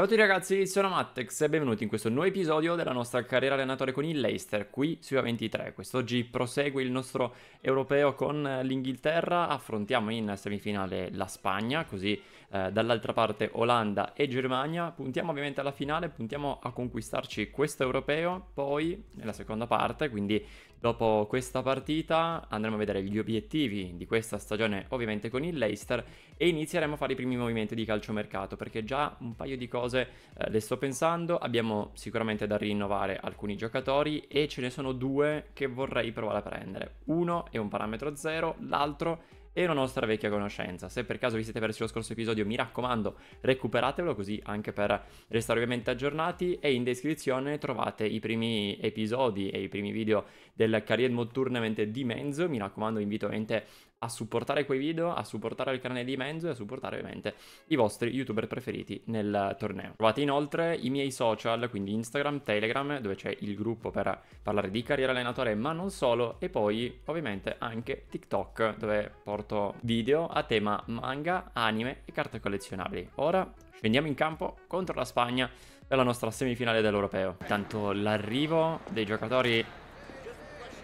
Ciao a tutti ragazzi, sono Mattex e benvenuti in questo nuovo episodio della nostra carriera allenatore con il Leicester, qui su A23. Quest'oggi prosegue il nostro europeo con l'Inghilterra, affrontiamo in semifinale la Spagna, così eh, dall'altra parte Olanda e Germania. Puntiamo ovviamente alla finale, puntiamo a conquistarci questo europeo, poi nella seconda parte, quindi dopo questa partita andremo a vedere gli obiettivi di questa stagione ovviamente con il Leicester e inizieremo a fare i primi movimenti di calciomercato perché già un paio di cose eh, le sto pensando, abbiamo sicuramente da rinnovare alcuni giocatori e ce ne sono due che vorrei provare a prendere. Uno è un parametro zero, l'altro e una nostra vecchia conoscenza. Se per caso vi siete persi lo scorso episodio, mi raccomando, recuperatevelo così anche per restare ovviamente aggiornati e in descrizione trovate i primi episodi e i primi video del Career Mode Tournament di Menzo. Mi raccomando, invito ovviamente a supportare quei video, a supportare il canale di Menzo e a supportare ovviamente i vostri youtuber preferiti nel torneo. Trovate inoltre i miei social, quindi Instagram, Telegram, dove c'è il gruppo per parlare di carriera allenatore, ma non solo, e poi ovviamente anche TikTok, dove porto video a tema manga, anime e carte collezionabili. Ora scendiamo in campo contro la Spagna per la nostra semifinale dell'Europeo. Intanto l'arrivo dei giocatori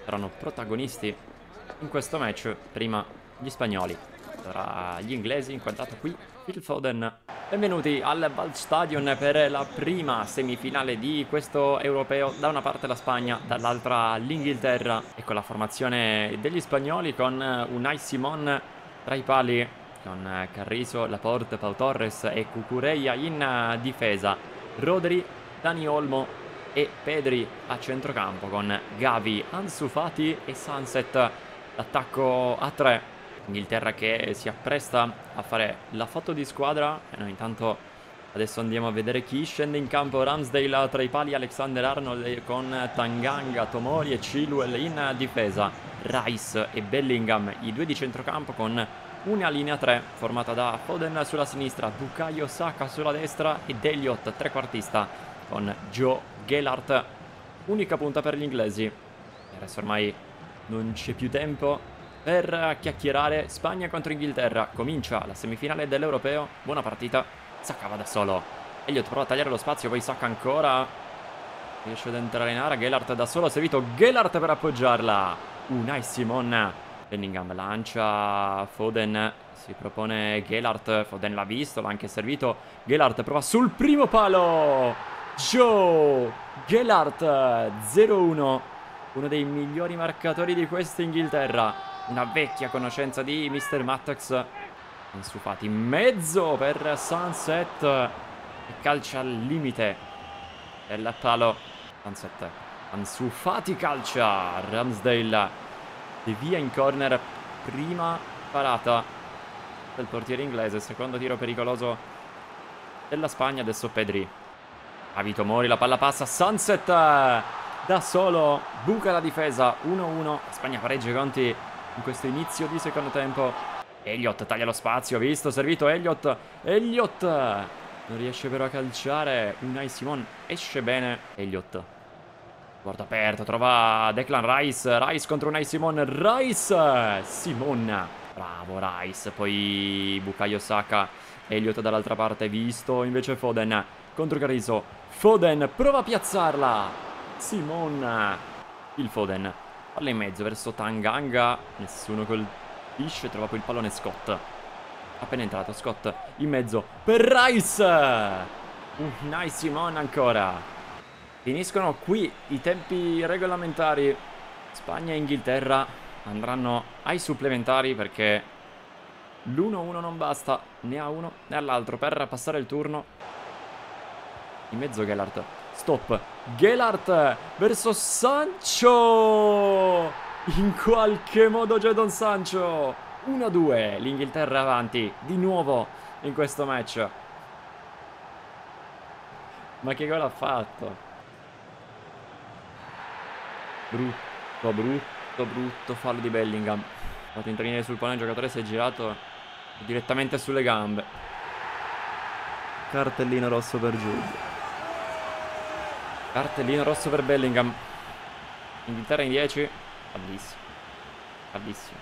saranno protagonisti in questo match. Prima gli spagnoli, tra gli inglesi, inquadrato qui Phil Foden. Benvenuti al Bald per la prima semifinale di questo europeo. Da una parte la Spagna, dall'altra l'Inghilterra. e con la formazione degli spagnoli con Unai Simon tra i pali, con Carriso, Laporte, Pau Torres e Cucureia in difesa. Rodri, Dani Olmo e Pedri a centrocampo con Gavi, Ansu e Sunset l'attacco a 3 Inghilterra che si appresta a fare la foto di squadra e noi intanto adesso andiamo a vedere chi scende in campo Ramsdale tra i pali Alexander Arnold con Tanganga, Tomori e Chilwell in difesa Rice e Bellingham i due di centrocampo con una linea 3 formata da Foden sulla sinistra, Bukayo Saka sulla destra e Elliott trequartista con Joe Gellart unica punta per gli inglesi e adesso ormai non c'è più tempo per chiacchierare Spagna contro Inghilterra. Comincia la semifinale dell'Europeo. Buona partita. Sacca va da solo. Elliot prova a tagliare lo spazio, poi Sacca ancora. Riesce ad entrare in area. Gellart da solo. Ha servito Gellart per appoggiarla. Unai Simon. Bellingham lancia Foden. Si propone Gellart. Foden l'ha visto, l'ha anche servito. Gellart prova sul primo palo. Joe Gellart 0-1 uno dei migliori marcatori di questa Inghilterra. Una vecchia conoscenza di Mr. Mattox. Insufati in mezzo per Sunset. E calcia al limite E la palo. Sunset. Ansufati calcia. Ramsdale E via in corner. Prima parata del portiere inglese. Secondo tiro pericoloso della Spagna. Adesso Pedri. Avito Mori, la palla passa. Sunset da solo buca la difesa 1-1 Spagna pareggia i conti in questo inizio di secondo tempo Elliot taglia lo spazio visto servito Elliot Elliot non riesce però a calciare Unai Simon esce bene Elliot porta aperta trova Declan Rice Rice contro Unai Simon Rice Simon bravo Rice poi Bukayo Saka Elliot dall'altra parte visto invece Foden contro Cariso Foden prova a piazzarla Simon. Il Foden. Palla in mezzo verso Tanganga. Nessuno colpisce Trova poi il pallone Scott. Appena entrato Scott in mezzo per Rice. Nice Simon ancora. Finiscono qui i tempi regolamentari. Spagna e Inghilterra andranno ai supplementari perché l'1-1 non basta né a uno né all'altro per passare il turno. In mezzo Gellart Stop. Gelart verso Sancho. In qualche modo Jadon Sancho. 1-2. L'Inghilterra avanti. Di nuovo in questo match. Ma che gol ha fatto? Brutto, brutto, brutto fallo di Bellingham. Fatto intervenire sul pallone, il giocatore si è girato direttamente sulle gambe. Cartellino rosso per Giulio. Cartellino rosso per Bellingham. Inghilterra in 10. Bellissimo. Bellissimo.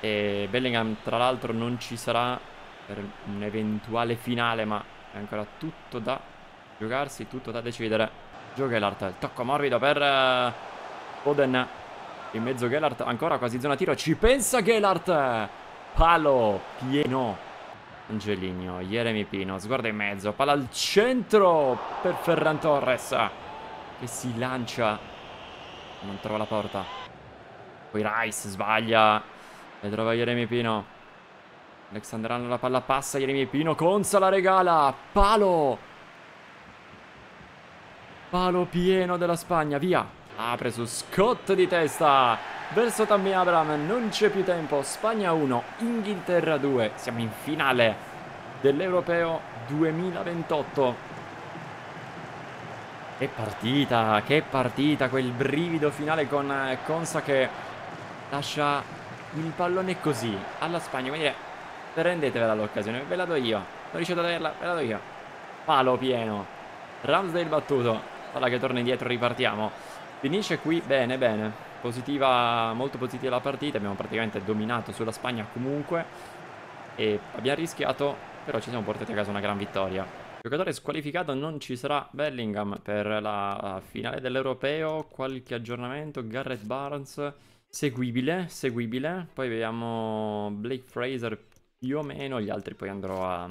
E Bellingham tra l'altro non ci sarà per un'eventuale finale, ma è ancora tutto da giocarsi, tutto da decidere. Gioca Gellart, il tocco morbido per eh, Oden. In mezzo Gellart, ancora quasi zona tiro, ci pensa Gellart! Palo pieno Angelino, Jeremy Pinos, guarda in mezzo, palla al centro per Ferran Torres che si lancia, non trova la porta. Poi Rice sbaglia e trova Jeremy Pino. Alexanderano la palla passa, Jeremy Pino, Conza la regala, palo! Palo pieno della Spagna, via! Apre su Scott di testa! verso Tammy Abram, non c'è più tempo, Spagna 1, Inghilterra 2, siamo in finale dell'Europeo 2028. Che partita, che partita, quel brivido finale con eh, Consa che lascia il pallone così alla Spagna, quindi prendetevela l'occasione, ve la do io, non riuscite ad averla, ve la do io. Palo pieno, Ramsdale battuto, palla che torna indietro, ripartiamo. Finisce qui, bene, bene. Positiva, molto positiva la partita, abbiamo praticamente dominato sulla Spagna comunque e abbiamo rischiato, però ci siamo portati a casa una gran vittoria. Giocatore squalificato non ci sarà Bellingham per la finale dell'Europeo, qualche aggiornamento, Garrett Barnes seguibile, seguibile, poi vediamo Blake Fraser più o meno, gli altri poi andrò a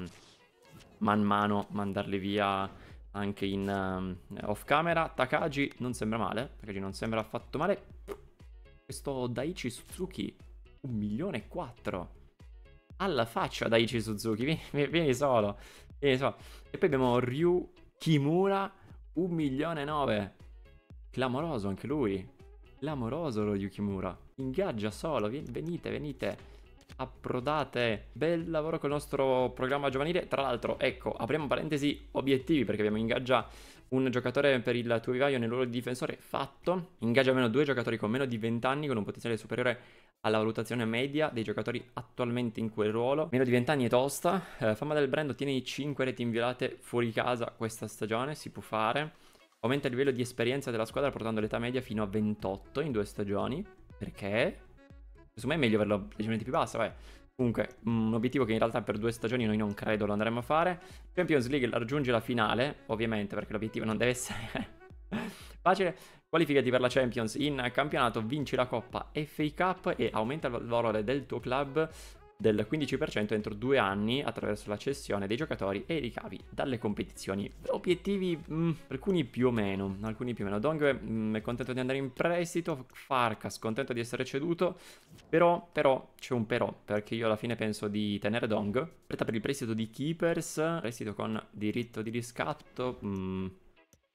man mano mandarli via anche in um, off camera. Takagi non sembra male, Takagi non sembra affatto male. Questo Daichi Suzuki, un milione e quattro. Alla faccia Daichi Suzuki, vieni, vieni, solo, vieni solo. E poi abbiamo Ryu Kimura, un milione e nove. Clamoroso anche lui. Clamoroso lo Ryu Kimura. Ingaggia solo, venite, venite approdate. Bel lavoro col nostro programma giovanile. Tra l'altro, ecco, apriamo parentesi obiettivi perché abbiamo ingaggia un giocatore per il tuo vivaio nel ruolo di difensore fatto. Ingaggia almeno due giocatori con meno di 20 anni con un potenziale superiore alla valutazione media dei giocatori attualmente in quel ruolo. Meno di 20 anni è tosta. Eh, fama del brand ottiene 5 reti inviolate fuori casa questa stagione, si può fare. Aumenta il livello di esperienza della squadra portando l'età media fino a 28 in due stagioni. Perché? Secondo me è meglio averlo leggermente più basso, vai. Comunque, mm, un obiettivo che in realtà per due stagioni noi non credo lo andremo a fare. Champions League raggiunge la finale, ovviamente, perché l'obiettivo non deve essere facile. Qualificati per la Champions in campionato, vinci la Coppa FA Cup e aumenta il valore del tuo club del 15% entro due anni attraverso la cessione dei giocatori e i ricavi dalle competizioni. Obiettivi, mh, mm, alcuni più o meno, alcuni più o meno. Dong mh, mm, è contento di andare in prestito, Farkas contento di essere ceduto, però, però, c'è un però, perché io alla fine penso di tenere Dong. Preta per il prestito di Keepers, prestito con diritto di riscatto, mh, mm,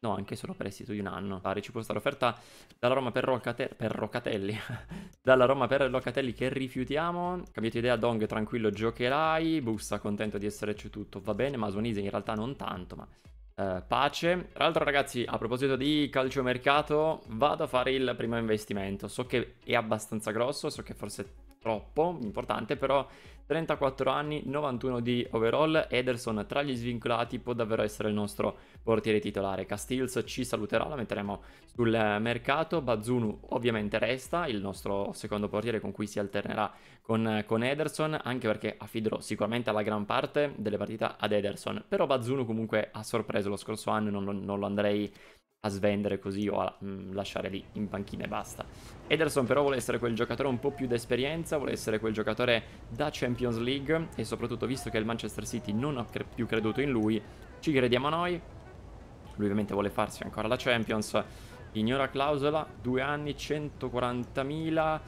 No, anche solo prestito di un anno. Pare ah, ci può stare offerta dalla Roma per, Locate- per Locatelli. dalla Roma per Locatelli che rifiutiamo. Cambiato idea, Dong, tranquillo, giocherai. Bussa, contento di esserci tutto. Va bene, Masonise in realtà non tanto, ma... Eh, pace. Tra l'altro ragazzi, a proposito di calciomercato, vado a fare il primo investimento. So che è abbastanza grosso, so che forse è troppo importante, però 34 anni, 91 di overall, Ederson tra gli svincolati può davvero essere il nostro portiere titolare. Castils ci saluterà, la metteremo sul mercato, Bazzunu ovviamente resta, il nostro secondo portiere con cui si alternerà con, con Ederson, anche perché affiderò sicuramente la gran parte delle partite ad Ederson, però Bazzunu comunque ha sorpreso lo scorso anno, non, non lo andrei a svendere così o a mh, mm, lasciare lì in panchina e basta. Ederson però vuole essere quel giocatore un po' più d'esperienza, vuole essere quel giocatore da Champions League e soprattutto visto che il Manchester City non ha cre- più creduto in lui, ci crediamo noi. Lui ovviamente vuole farsi ancora la Champions, ignora clausola, due anni, 140.000,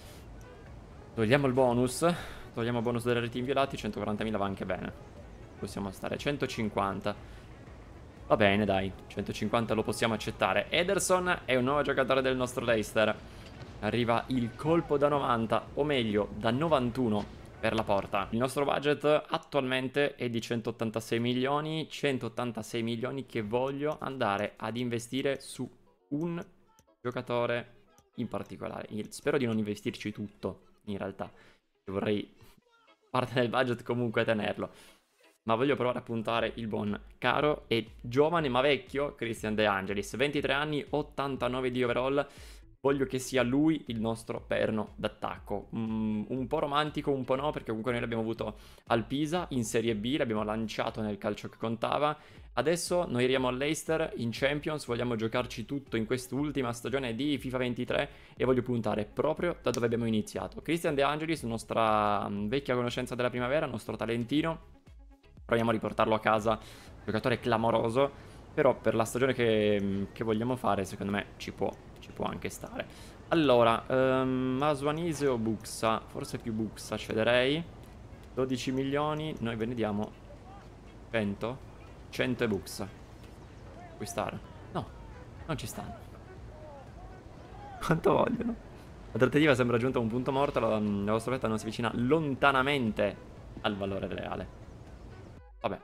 togliamo il bonus, togliamo il bonus delle reti inviolati, 140.000 va anche bene. Possiamo stare a 150. Va bene, dai, 150 lo possiamo accettare. Ederson è un nuovo giocatore del nostro Leicester. Arriva il colpo da 90, o meglio, da 91 per la porta. Il nostro budget attualmente è di 186 milioni, 186 milioni che voglio andare ad investire su un giocatore in particolare. Spero di non investirci tutto, in realtà. Vorrei parte del budget comunque tenerlo ma voglio provare a puntare il buon caro e giovane ma vecchio Christian De Angelis, 23 anni, 89 di overall. Voglio che sia lui il nostro perno d'attacco. Mm, un po' romantico, un po' no, perché comunque noi l'abbiamo avuto al Pisa in Serie B, l'abbiamo lanciato nel calcio che contava. Adesso noi iriamo all'Eister in Champions, vogliamo giocarci tutto in quest'ultima stagione di FIFA 23 e voglio puntare proprio da dove abbiamo iniziato. Christian De Angelis, nostra mm, vecchia conoscenza della primavera, nostro talentino, proviamo a riportarlo a casa. Giocatore clamoroso, però per la stagione che, che vogliamo fare secondo me ci può, ci può anche stare. Allora, um, ehm, Masuanise o Buxa? Forse più Buxa cederei. 12 milioni, noi ve ne diamo 100. 100 e Buxa. Puoi stare? No, non ci stanno. Quanto vogliono? La trattativa sembra giunta a un punto morto, la, la vostra offerta non si avvicina lontanamente al valore reale. Vabbè,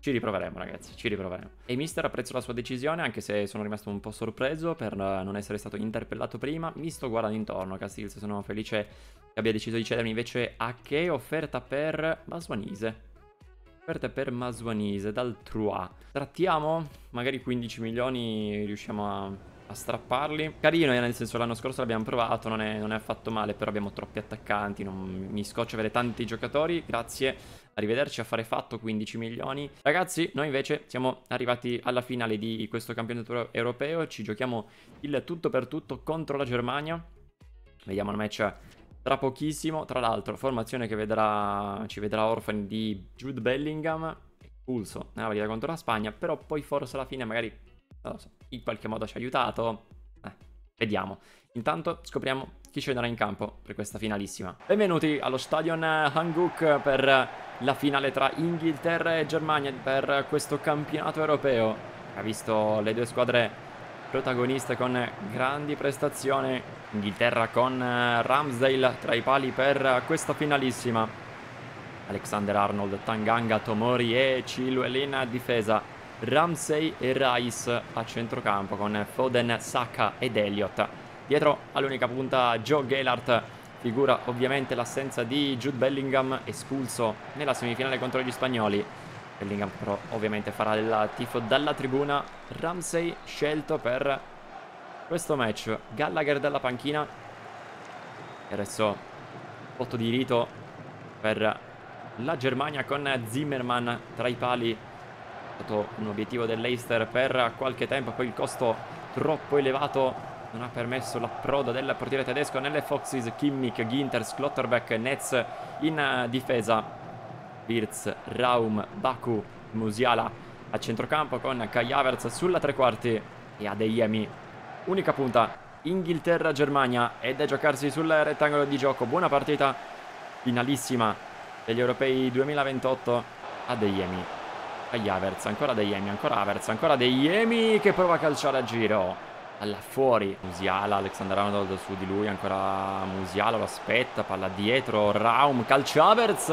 ci riproveremo ragazzi, ci riproveremo. E mister apprezzo la sua decisione, anche se sono rimasto un po' sorpreso per non essere stato interpellato prima. Mi sto guardando intorno, Castils, sono felice che abbia deciso di cedermi invece a che offerta per Masuanise. Offerta per Masuanise dal Trois. Trattiamo? Magari 15 milioni riusciamo a a strapparli. Carino, eh, nel senso l'anno scorso l'abbiamo provato, non è, non è, affatto male, però abbiamo troppi attaccanti, non, mi scoccio avere tanti giocatori, grazie. Arrivederci a fare fatto 15 milioni. Ragazzi, noi invece siamo arrivati alla finale di questo campionato europeo, ci giochiamo il tutto per tutto contro la Germania. Vediamo il match tra pochissimo, tra l'altro formazione che vedrà, ci vedrà orfani di Jude Bellingham, pulso nella valida contro la Spagna, però poi forse alla fine magari non lo so, in qualche modo ci ha aiutato. Eh, vediamo. Intanto scopriamo chi scenderà in campo per questa finalissima. Benvenuti allo Stadion Hanguk per la finale tra Inghilterra e Germania per questo campionato europeo. Ha visto le due squadre protagoniste con grandi prestazioni. Inghilterra con eh, Ramsdale tra i pali per questa finalissima. Alexander Arnold, Tanganga, Tomori e Chilwell in difesa Ramsey e Rice a centrocampo con Foden, Saka ed Elliott. Dietro all'unica punta Joe Gellart, figura ovviamente l'assenza di Jude Bellingham espulso nella semifinale contro gli spagnoli. Bellingham però ovviamente farà il tifo dalla tribuna. Ramsey scelto per questo match. Gallagher dalla panchina. E adesso botto di rito per la Germania con Zimmerman tra i pali stato un obiettivo dell'Eister per qualche tempo, poi il costo troppo elevato non ha permesso l'approdo del portiere tedesco nelle Foxes, Kimmich, Ginters, Klotterbeck, Netz in difesa, Wirz, Raum, Baku, Musiala a centrocampo con Kai Havertz sulla tre quarti e Adeyemi. Unica punta, Inghilterra-Germania ed è giocarsi sul rettangolo di gioco. Buona partita, finalissima degli europei 2028, a Adeyemi agli Havertz, ancora De Jemi, ancora Havertz, ancora De Jemi che prova a calciare a giro. Alla fuori, Musiala, Alexander Arnold su di lui, ancora Musiala lo aspetta, palla dietro, Raum, calcio Havertz,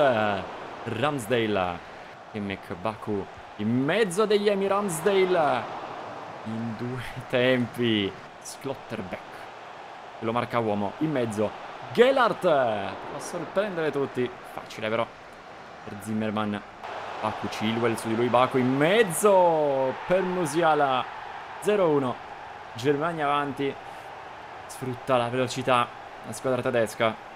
Ramsdale e McBaku in mezzo degli Emi Ramsdale in due tempi, Schlotterbeck lo marca uomo in mezzo, Gellart, può sorprendere tutti, facile però per Zimmerman Baku Chilwell, su di lui Baku in mezzo per Musiala 0-1 Germania avanti sfrutta la velocità la squadra tedesca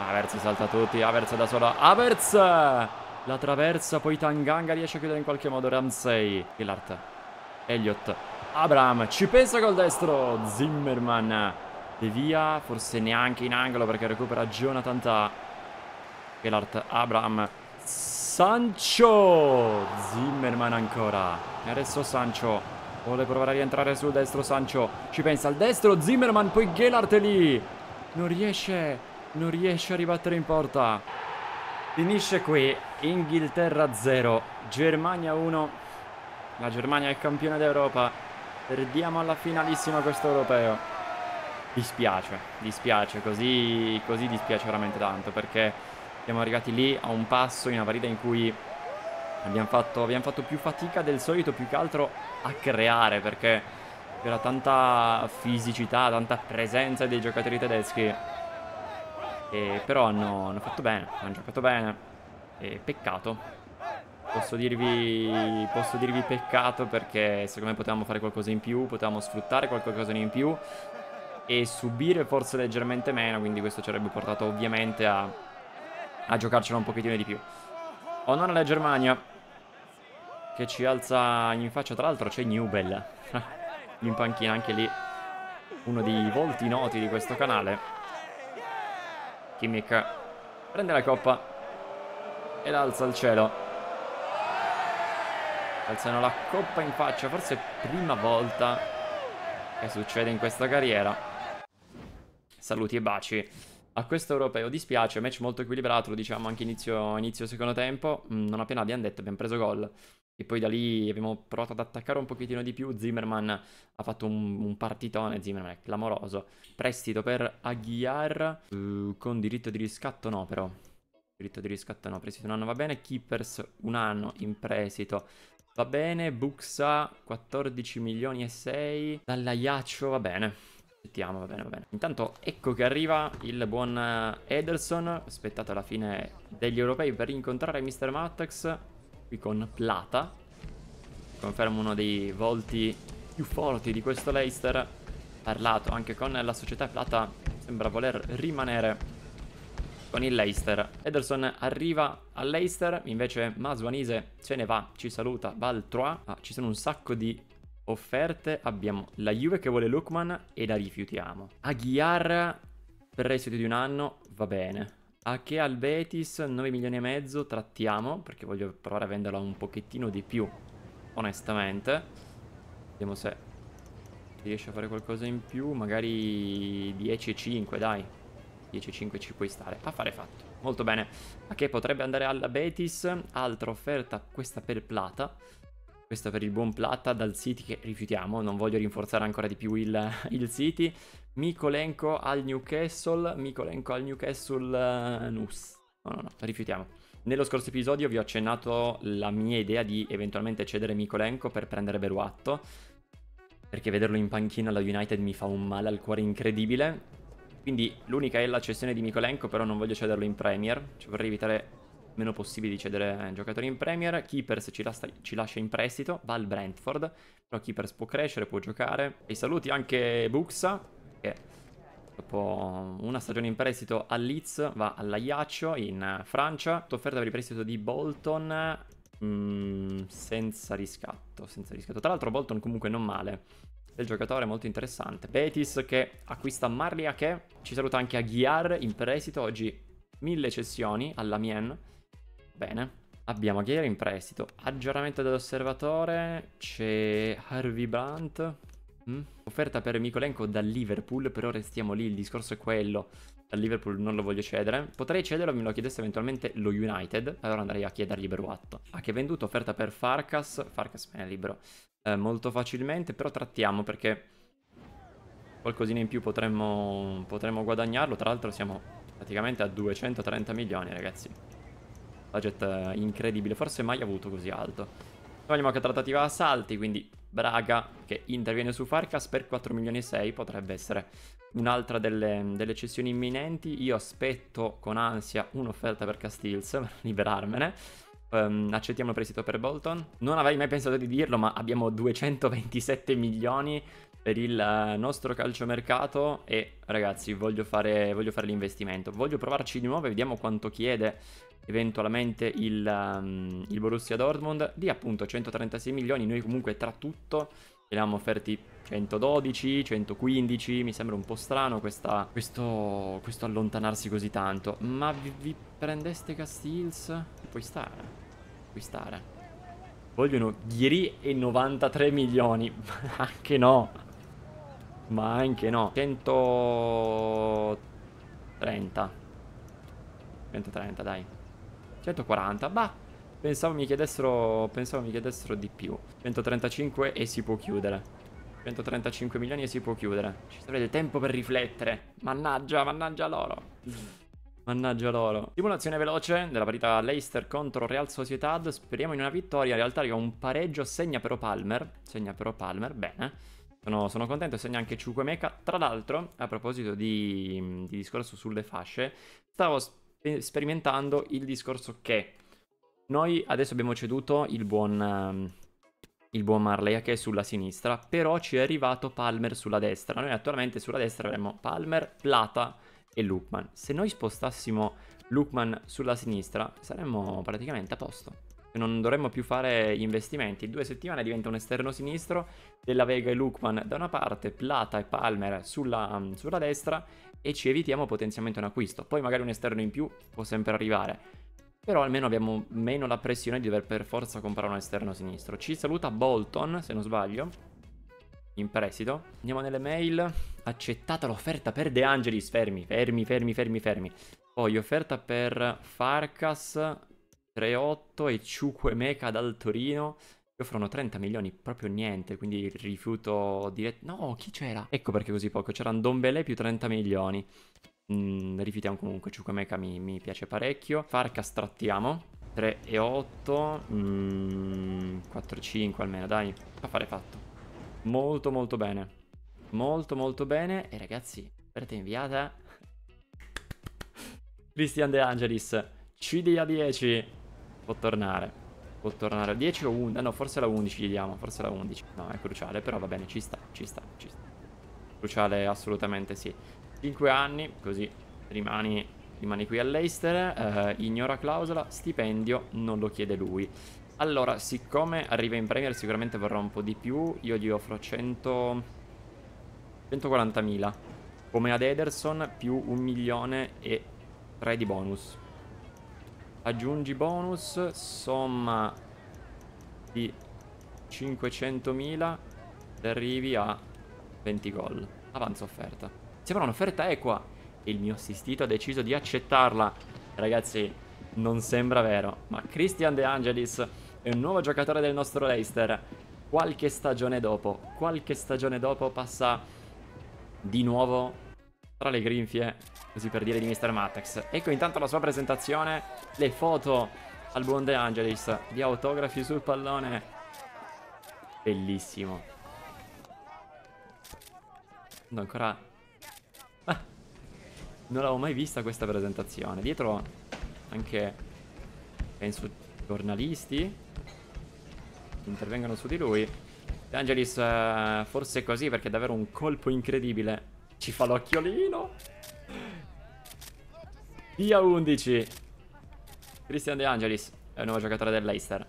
Averz salta tutti, Averz da sola Averz la traversa poi Tanganga riesce a chiudere in qualche modo Ramsey Gillard Elliott Abraham ci pensa col destro Zimmerman devia forse neanche in angolo perché recupera Jonathan Ta Gillard Abram Sancho Zimmerman ancora E adesso Sancho Vuole provare a rientrare sul destro Sancho Ci pensa al destro Zimmerman Poi Gelart lì Non riesce Non riesce a ribattere in porta Finisce qui Inghilterra 0 Germania 1 La Germania è campione d'Europa Perdiamo alla finalissima questo europeo Dispiace Dispiace Così, così dispiace veramente tanto Perché siamo arrivati lì a un passo in una partita in cui abbiamo fatto, abbiamo fatto più fatica del solito, più che altro a creare, perché c'era tanta fisicità, tanta presenza dei giocatori tedeschi. E però hanno, hanno fatto bene, hanno giocato bene. E peccato. Posso dirvi, posso dirvi peccato perché secondo me potevamo fare qualcosa in più, potevamo sfruttare qualcosa in più e subire forse leggermente meno, quindi questo ci avrebbe portato ovviamente a a giocarcela un pochettino di più. Onore alla Germania, che ci alza in faccia. Tra l'altro c'è Newbell, in panchina anche lì, uno dei volti noti di questo canale. Kimmich prende la coppa e l'alza al cielo. Alzano la coppa in faccia, forse è prima volta che succede in questa carriera. Saluti e baci a questo europeo dispiace, match molto equilibrato, lo diciamo anche inizio, inizio secondo tempo, mm, non appena abbiamo detto abbiamo preso gol e poi da lì abbiamo provato ad attaccare un pochettino di più, Zimmerman ha fatto un, un partitone, Zimmerman è clamoroso, prestito per Aguiar uh, con diritto di riscatto no però, diritto di riscatto no, prestito un anno va bene, Keepers un anno in prestito va bene, Buxa 14 milioni e 6, dall'Aiaccio va bene. Aspettiamo, va bene, va bene. Intanto ecco che arriva il buon eh, Ederson, aspettato alla fine degli europei per incontrare Mr. Mattax, qui con Plata. Confermo uno dei volti più forti di questo Leicester. Parlato anche con la società Plata, sembra voler rimanere con il Leicester. Ederson arriva al Leicester, invece Masuanise se ne va, ci saluta, va al altrua. Ah, ci sono un sacco di offerte abbiamo la Juve che vuole Lukman e la rifiutiamo. Aguiar, prestito di un anno, va bene. A che al Betis, 9 milioni e mezzo, trattiamo, perché voglio provare a venderla un pochettino di più, onestamente. Vediamo se riesce a fare qualcosa in più, magari 10,5 dai. 10,5 ci puoi stare, a fatto. Molto bene. A che potrebbe andare alla Betis, altra offerta, questa per Plata. Questo per il buon Plata dal City che rifiutiamo, non voglio rinforzare ancora di più il, il City. Mikolenko al Newcastle, Mikolenko al Newcastle uh, Nus. No, no, no, rifiutiamo. Nello scorso episodio vi ho accennato la mia idea di eventualmente cedere Mikolenko per prendere Beruatto, perché vederlo in panchina alla United mi fa un male al cuore incredibile. Quindi l'unica è la cessione di Mikolenko, però non voglio cederlo in Premier, ci cioè vorrei evitare meno possibile di cedere eh, giocatori in Premier. Keepers ci, las- ci lascia in prestito, va al Brentford, però Keepers può crescere, può giocare. E saluti anche Buxa, che dopo una stagione in prestito al Leeds va all'Aiaccio in eh, Francia. Offerta per il prestito di Bolton mm, senza riscatto, senza riscatto. Tra l'altro Bolton comunque non male del giocatore molto interessante. Betis che acquista Marley a che ci saluta anche Aguiar in prestito oggi mille cessioni all'Amien Bene. Abbiamo Ghiera in prestito. Aggiornamento dell'osservatore. C'è Harvey Brandt. Mm? Offerta per Mikolenko dal Liverpool, però restiamo lì, il discorso è quello. Dal Liverpool non lo voglio cedere. Potrei cederlo, me lo chiedesse eventualmente lo United, allora andrei a chiedergli Beruatto. Ah, che venduto, offerta per Farkas. Farkas me ne libero eh, molto facilmente, però trattiamo perché qualcosina in più potremmo, potremmo guadagnarlo. Tra l'altro siamo praticamente a 230 milioni, ragazzi budget eh, incredibile, forse mai avuto così alto. Poi andiamo anche a trattativa a salti, quindi Braga che interviene su Farkas per 4 milioni e 6 potrebbe essere un'altra delle, delle cessioni imminenti. Io aspetto con ansia un'offerta per Castils per liberarmene. Um, accettiamo prestito per Bolton. Non avrei mai pensato di dirlo, ma abbiamo 227 milioni per il eh, nostro calciomercato e ragazzi voglio fare, voglio fare l'investimento. Voglio provarci di nuovo e vediamo quanto chiede eventualmente il, um, il Borussia Dortmund. Di appunto 136 milioni, noi comunque tra tutto gliel'abbiamo offerti 112, 115, mi sembra un po' strano questa, questo, questo allontanarsi così tanto. Ma vi, vi prendeste Castils? Puoi stare, puoi stare. Vogliono Ghiri e 93 milioni, ma anche no, ma anche no. 130, 130 dai, 140, bah. Pensavo mi, pensavo mi chiedessero di più 135 e si può chiudere 135 milioni e si può chiudere. Ci sarebbe tempo per riflettere. Mannaggia, mannaggia loro. Mannaggia loro. Simulazione veloce della partita Leicester contro Real Sociedad. Speriamo in una vittoria. In realtà arriva un pareggio. Segna però Palmer. Segna però Palmer. Bene. Sono, sono contento. Segna anche Ciuquemeca. Tra l'altro, a proposito di, di discorso sulle fasce, stavo spe sperimentando il discorso che noi adesso abbiamo ceduto il buon ehm, il buon Marleya che è sulla sinistra, però ci è arrivato Palmer sulla destra. Noi attualmente sulla destra avremmo Palmer, Plata e Lukman. Se noi spostassimo Lukman sulla sinistra saremmo praticamente a posto. Non dovremmo più fare investimenti. due settimane diventa un esterno sinistro, della Vega e Lukman da una parte, Plata e Palmer sulla, sulla destra e ci evitiamo potenzialmente un acquisto. Poi magari un esterno in più può sempre arrivare però almeno abbiamo meno la pressione di dover per forza comprare un esterno sinistro. Ci saluta Bolton, se non sbaglio. In prestito. Andiamo nelle mail. Accettata l'offerta per De Angelis. Fermi, fermi, fermi, fermi, fermi. Poi offerta per Farkas, 3-8 e Ciuquemeca dal Torino. Ci offrono 30 milioni, proprio niente, quindi rifiuto diretto. No, chi c'era? Ecco perché così poco, c'erano Dombele più 30 milioni. Mm, rifiutiamo comunque, Ciucameca mi, mi piace parecchio. Farca strattiamo. 3 e 8. Mm, 4 e 5 almeno, dai. Affare fatto. Molto molto bene. Molto molto bene. E ragazzi, avrete inviata... Eh. Christian De Angelis. CD a 10. Può tornare. Può tornare a 10 o 11. Eh, no, forse la 11 gli diamo. Forse la 11. No, è cruciale, però va bene, ci sta, ci sta, ci sta. Cruciale assolutamente sì. 5 anni, così rimani, rimani qui all'Eister, eh, ignora clausola, stipendio non lo chiede lui. Allora, siccome arriva in Premier sicuramente vorrà un po' di più, io gli offro 100... 140.000, come ad Ederson, più 1 milione e 3 di bonus. Aggiungi bonus, somma di 500.000, arrivi a 20 gol. Avanza offerta. Sembra un'offerta equa. e Il mio assistito ha deciso di accettarla. Ragazzi, non sembra vero, ma Christian De Angelis è un nuovo giocatore del nostro Leicester. Qualche stagione dopo, qualche stagione dopo passa di nuovo tra le grinfie, così per dire, di Mr. Matex. Ecco intanto la sua presentazione, le foto al buon De Angelis, gli autografi sul pallone. Bellissimo. Non ancora non l'avevo mai vista questa presentazione. Dietro anche, penso, giornalisti intervengono su di lui. De Angelis uh, forse è così perché è davvero un colpo incredibile. Ci fa l'occhiolino. Via 11. Christian De Angelis è un nuovo giocatore dell'Eister.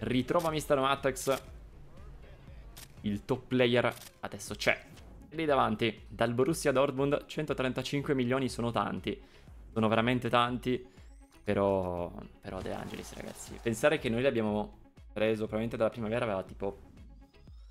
Ritrova Mr. Mattex. Il top player adesso c'è lì davanti, dal Borussia Dortmund 135 milioni sono tanti, sono veramente tanti, però, però De Angelis ragazzi, pensare che noi l'abbiamo preso probabilmente dalla primavera aveva tipo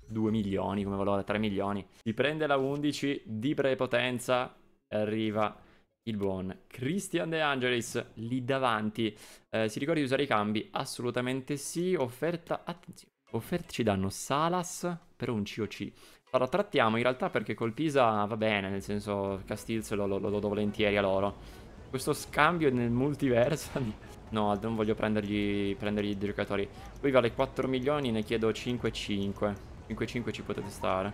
2 milioni come valore, 3 milioni, si prende la 11 di prepotenza e arriva il buon Christian De Angelis lì davanti, eh, si ricorda di usare i cambi? Assolutamente sì, offerta, attenzione, offerte ci danno Salas per un COC allora, trattiamo in realtà perché col Pisa va bene, nel senso Castilzo lo, lo, lo, do volentieri a loro. Questo scambio nel multiverso... No, non voglio prendergli, prendergli i giocatori. Lui vale 4 milioni, ne chiedo 5-5. 5-5 ci potete stare.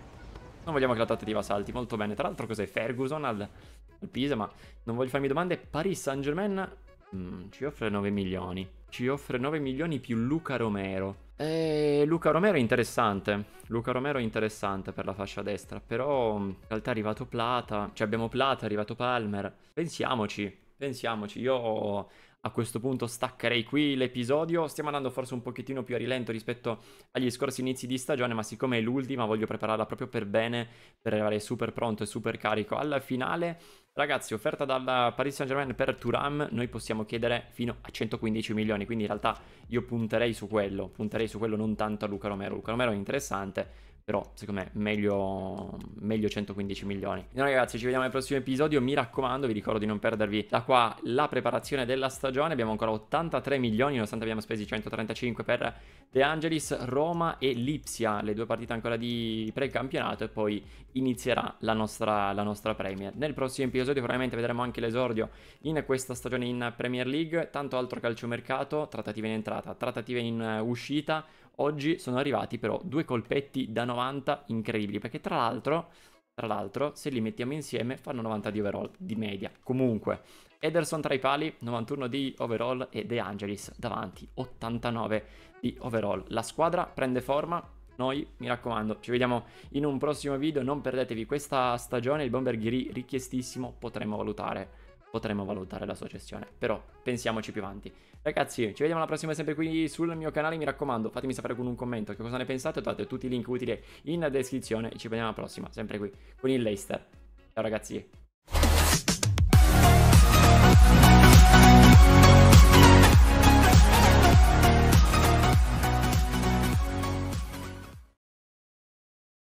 Non vogliamo che la trattativa salti, molto bene. Tra l'altro cos'è? Ferguson al, al, Pisa, ma non voglio farmi domande. Paris Saint Germain mm, ci offre 9 milioni. Ci offre 9 milioni più Luca Romero. Eh, Luca Romero è interessante. Luca Romero è interessante per la fascia destra. Però mm, in realtà è arrivato Plata. Cioè abbiamo Plata, è arrivato Palmer. Pensiamoci, pensiamoci. Io a questo punto staccherei qui l'episodio. Stiamo andando forse un pochettino più a rilento rispetto agli scorsi inizi di stagione, ma siccome è l'ultima voglio prepararla proprio per bene, per arrivare super pronto e super carico alla finale. Ragazzi, offerta dalla Paris Saint-Germain per Turam, noi possiamo chiedere fino a 115 milioni, quindi in realtà io punterei su quello, punterei su quello non tanto a Luca Romero. Luca Romero è interessante, però secondo me meglio, meglio 115 milioni. Noi ragazzi ci vediamo al prossimo episodio, mi raccomando vi ricordo di non perdervi da qua la preparazione della stagione, abbiamo ancora 83 milioni nonostante abbiamo spesi 135 per De Angelis, Roma e Lipsia, le due partite ancora di precampionato e poi inizierà la nostra, la nostra Premier. Nel prossimo episodio probabilmente vedremo anche l'esordio in questa stagione in Premier League, tanto altro calciomercato, trattative in entrata, trattative in eh, uscita, Oggi sono arrivati però due colpetti da 90 incredibili, perché tra l'altro, tra l'altro se li mettiamo insieme fanno 90 di overall di media. Comunque, Ederson tra i pali, 91 di overall e De Angelis davanti, 89 di overall. La squadra prende forma, noi mi raccomando ci vediamo in un prossimo video non perdetevi questa stagione il bomber ghiri richiestissimo potremo valutare potremmo valutare la sua gestione. Però pensiamoci più avanti. Ragazzi, ci vediamo alla prossima sempre qui sul mio canale, mi raccomando, fatemi sapere con un commento che cosa ne pensate, trovate tutti i link utili in descrizione e ci vediamo alla prossima, sempre qui con il Leicester. Ciao ragazzi.